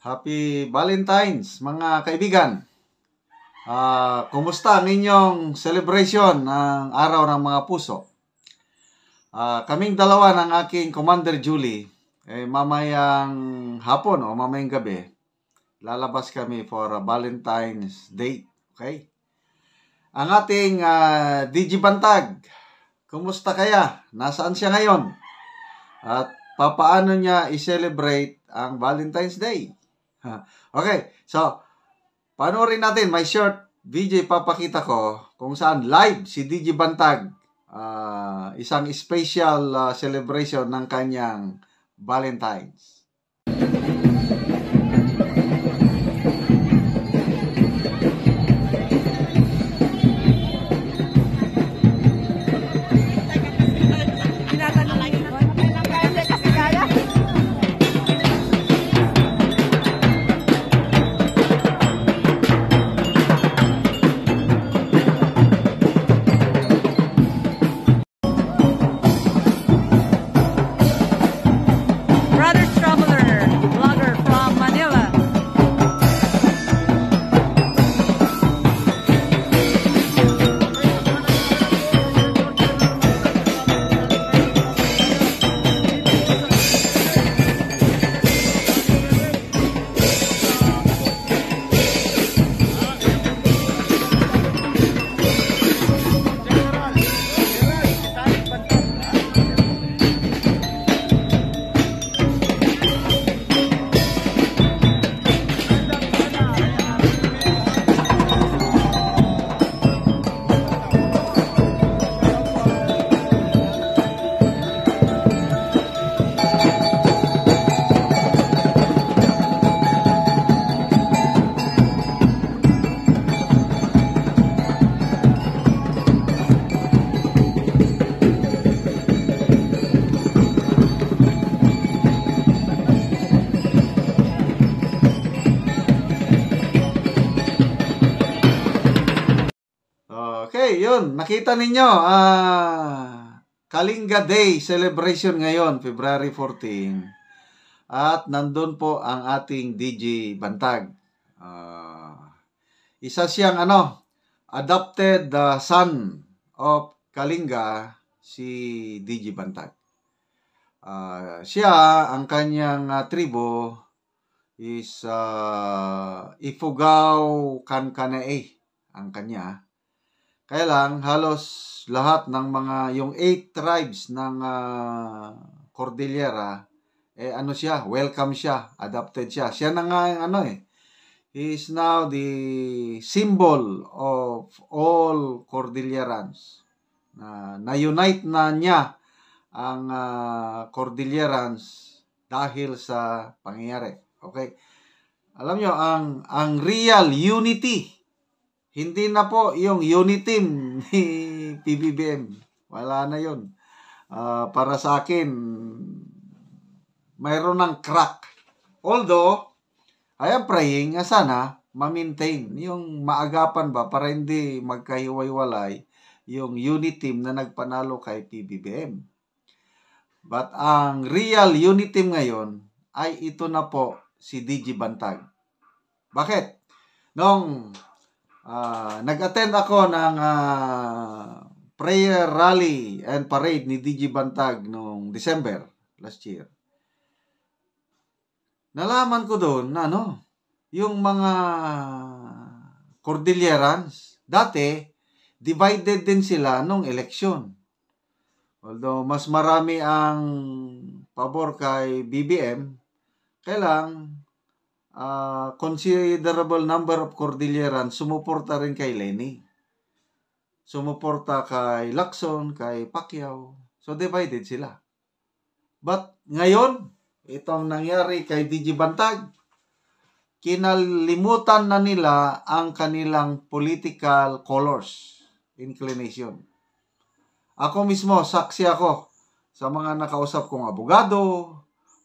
Happy Valentine's mga kaibigan. Uh, kumusta ang inyong celebration ng Araw ng Mga Puso? Uh, kaming dalawa ng aking Commander Julie, eh, mamayang hapon o mamayang gabi, lalabas kami for a Valentine's date. Okay? Ang ating uh, Bantag, kumusta kaya? Nasaan siya ngayon? At papaano niya i-celebrate ang Valentine's Day? okay, so, panoorin natin. my short VJ papakita ko kung saan live si DJ Bantag uh, isang special uh, celebration ng kanyang Valentine's. Ayun, nakita ninyo, ah, Kalinga Day celebration ngayon, February 14. At nandun po ang ating DJ Bantag. Ah, isa siyang ano, adopted the uh, ah, son of Kalinga, si DJ Bantag. Uh, siya, ang kanyang uh, tribo is uh, Ifugao Kankanae, ang kanya. Kaya lang, halos lahat ng mga, yung eight tribes ng uh, Cordillera, eh ano siya, welcome siya, adopted siya. Siya na nga yung ano eh, he is now the symbol of all Cordillerans. Uh, na-unite na niya ang uh, Cordillerans dahil sa pangyayari. Okay? Alam nyo, ang, ang real unity hindi na po yung Unitim ni PBBM. Wala na yon uh, ah, Para sa akin, mayroon ng crack. Although, I am praying na sana ma-maintain yung maagapan ba para hindi magkahiwa-hiwalay yung team na nagpanalo kay PBBM. But ang real unit team ngayon ay ito na po si DG Bantag. Bakit? Nung uh, nag-attend ako ng uh, prayer rally and parade ni DJ Bantag noong December last year. Nalaman ko doon na ano, yung mga Cordillerans, dati, divided din sila nung eleksyon. Although, mas marami ang pabor kay BBM, kailang uh, considerable number of Cordilleran sumuporta rin kay Lenny. Sumuporta kay Lacson, kay Pacquiao. So divided sila. But ngayon, itong nangyari kay DJ Bantag, kinalimutan na nila ang kanilang political colors, inclination. Ako mismo, saksi ako sa mga nakausap kong abogado,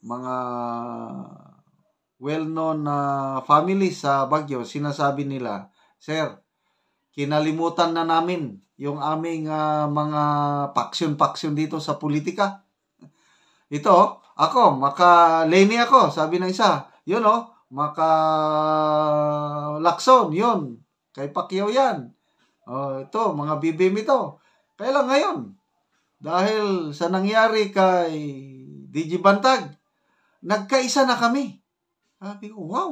mga well-known na uh, family sa Bagyo, sinasabi nila, Sir, kinalimutan na namin yung aming uh, mga paksyon-paksyon dito sa politika. Ito, ako, maka makaleni ako, sabi ng isa. Yun oh, maka Lakson, yun. Kay Pacquiao yan. Oh, ito, mga bibim ito. Kaya lang ngayon, dahil sa nangyari kay DJ Bantag, nagkaisa na kami. Sabi ko, wow!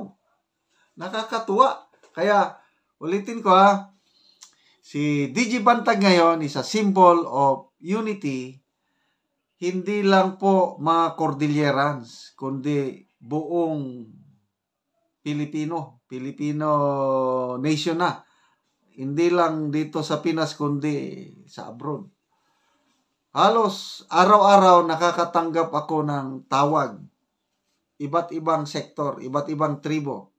Nakakatuwa. Kaya, ulitin ko ha, si DJ Bantag ngayon is a symbol of unity, hindi lang po mga Cordillerans, kundi buong Pilipino, Pilipino nation na. Hindi lang dito sa Pinas, kundi sa abroad. Halos araw-araw nakakatanggap ako ng tawag iba't ibang sektor, iba't ibang tribo.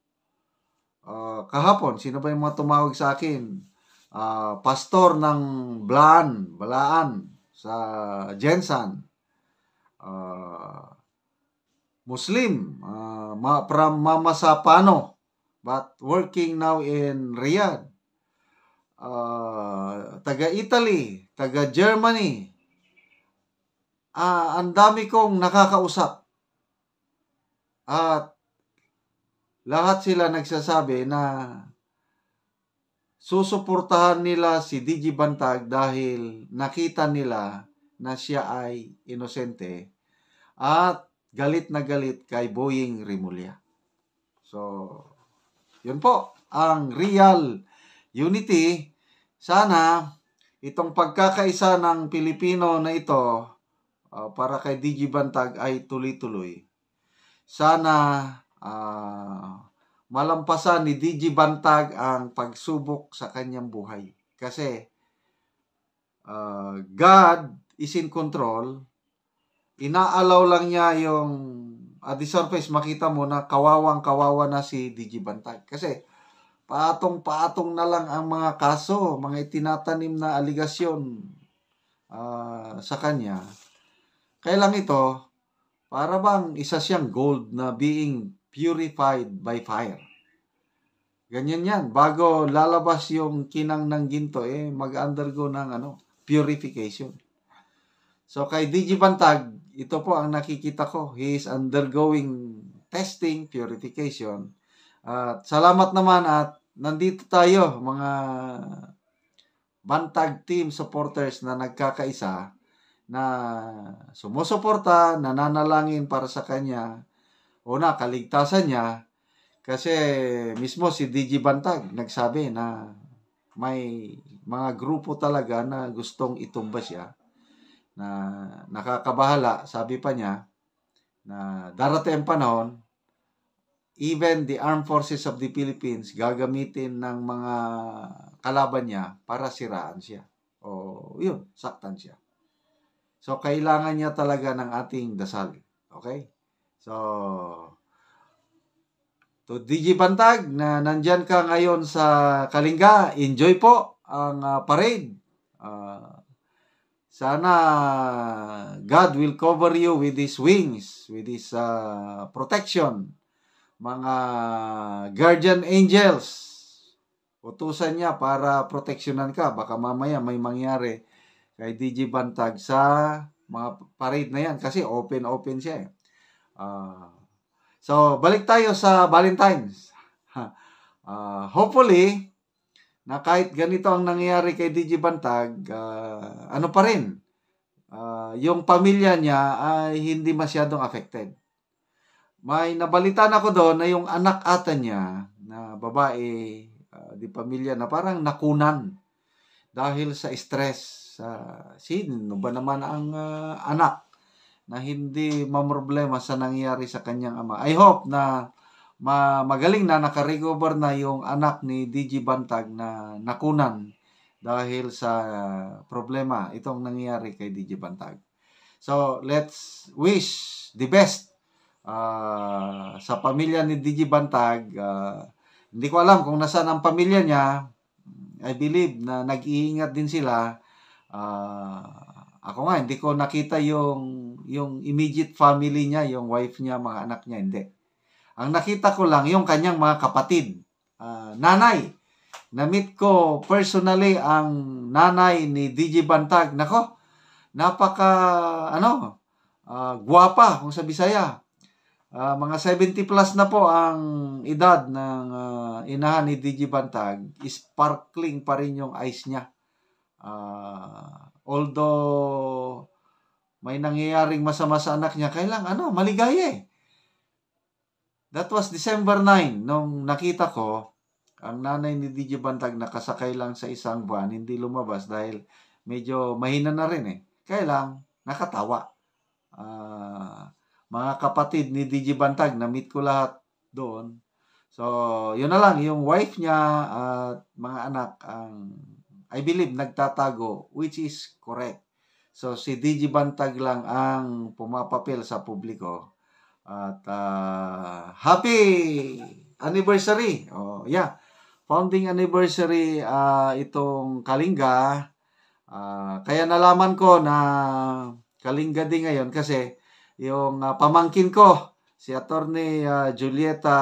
Uh, kahapon, sino ba yung mga tumawag sa akin? Uh, pastor ng Blaan, Balaan, sa Jensen. Uh, ah, Muslim, uh, ma- from Mama Sapano, but working now in Riyadh. Uh, taga Italy, taga Germany. Uh, ang dami kong nakakausap at lahat sila nagsasabi na susuportahan nila si DJ Bantag dahil nakita nila na siya ay inosente at galit na galit kay Boying Rimulya. So, yun po ang real unity. Sana itong pagkakaisa ng Pilipino na ito uh, para kay DJ Bantag ay tuloy-tuloy. Sana uh, malampasan ni DJ Bantag ang pagsubok sa kanyang buhay. Kasi uh, God is in control. Inaalaw lang niya yung at the surface makita mo na kawawang kawawa na si DJ Bantag. Kasi patong-patong na lang ang mga kaso, mga itinatanim na aligasyon uh, sa kanya. Kaya ito, para bang isa siyang gold na being purified by fire. Ganyan yan. Bago lalabas yung kinang ng ginto, eh, mag-undergo ng ano, purification. So, kay DJ Bantag, ito po ang nakikita ko. He is undergoing testing, purification. At uh, salamat naman at nandito tayo, mga Bantag team supporters na nagkakaisa na sumusuporta, nananalangin para sa kanya, una, kaligtasan niya, kasi mismo si DJ Bantag nagsabi na may mga grupo talaga na gustong itumba siya na nakakabahala, sabi pa niya, na darating ang panahon, even the armed forces of the Philippines gagamitin ng mga kalaban niya para siraan siya. O yun, saktan siya. So, kailangan niya talaga ng ating dasal. Okay? So, to DJ Bantag na nandyan ka ngayon sa Kalinga, enjoy po ang uh, parade. Uh, sana God will cover you with His wings, with His uh, protection. Mga guardian angels, utusan niya para proteksyonan ka. Baka mamaya may mangyari kay DJ Bantag sa mga parade na yan kasi open-open siya eh. Uh, so, balik tayo sa Valentine's. uh, hopefully, na kahit ganito ang nangyayari kay DJ Bantag, uh, ano pa rin, uh, yung pamilya niya ay hindi masyadong affected. May nabalitan ako doon na yung anak ata niya na babae uh, di pamilya na parang nakunan dahil sa stress Uh, sino ba naman ang uh, anak na hindi mamroblema sa nangyari sa kanyang ama? I hope na ma magaling na nakarecover na yung anak ni DJ Bantag na nakunan dahil sa problema itong nangyari kay DJ Bantag. So, let's wish the best uh, sa pamilya ni DJ Bantag. Uh, hindi ko alam kung nasaan ang pamilya niya. I believe na nag-iingat din sila uh, ako nga, hindi ko nakita yung, yung immediate family niya, yung wife niya, mga anak niya, hindi. Ang nakita ko lang, yung kanyang mga kapatid, uh, nanay. Namit ko personally ang nanay ni DJ Bantag. Nako, napaka, ano, uh, guwapa kung sa Bisaya. Uh, mga 70 plus na po ang edad ng uh, inahan ni DJ Bantag. Sparkling pa rin yung eyes niya. Uh, although may nangyayaring masama sa anak niya, kailang ano, maligaya eh. That was December 9 nung nakita ko ang nanay ni DJ Bantag nakasakay lang sa isang van, hindi lumabas dahil medyo mahina na rin eh. Kaya lang, nakatawa. Uh, mga kapatid ni DJ Bantag, na-meet ko lahat doon. So, yun na lang, yung wife niya at mga anak ang I believe, nagtatago, which is correct. So, si DJ Bantag lang ang pumapapil sa publiko. At uh, happy anniversary! Oh, yeah. Founding anniversary uh, itong Kalinga. Uh, kaya nalaman ko na Kalinga din ngayon kasi yung uh, pamangkin ko, si Attorney uh, Julieta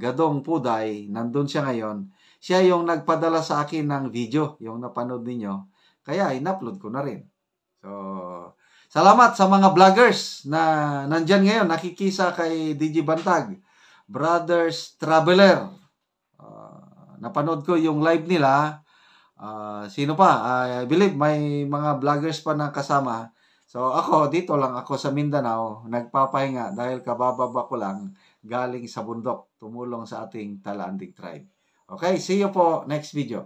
Gadong Puday, nandun siya ngayon siya yung nagpadala sa akin ng video, yung napanood ninyo. Kaya in-upload ko na rin. So, salamat sa mga vloggers na nandyan ngayon, nakikisa kay DJ Bantag. Brothers Traveler. Uh, napanood ko yung live nila. Uh, sino pa? Uh, I believe may mga vloggers pa na kasama. So ako, dito lang ako sa Mindanao, nagpapahinga dahil kabababa ko lang galing sa bundok, tumulong sa ating Talandig Tribe. Okay, see you po next video.